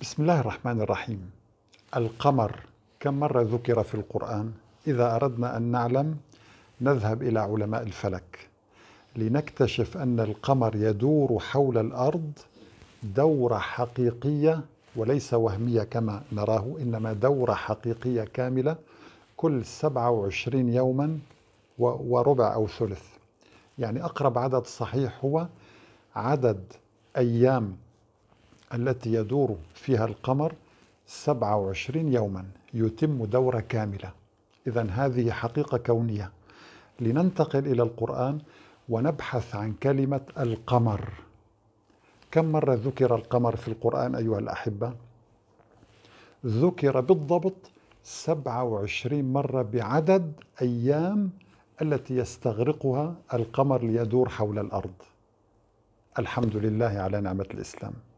بسم الله الرحمن الرحيم القمر كم مرة ذكر في القرآن؟ إذا أردنا أن نعلم نذهب إلى علماء الفلك لنكتشف أن القمر يدور حول الأرض دورة حقيقية وليس وهمية كما نراه إنما دورة حقيقية كاملة كل 27 يوما وربع أو ثلث يعني أقرب عدد صحيح هو عدد أيام التي يدور فيها القمر 27 يوما يتم دورة كاملة إذا هذه حقيقة كونية لننتقل إلى القرآن ونبحث عن كلمة القمر كم مرة ذكر القمر في القرآن أيها الأحبة؟ ذكر بالضبط 27 مرة بعدد أيام التي يستغرقها القمر ليدور حول الأرض الحمد لله على نعمة الإسلام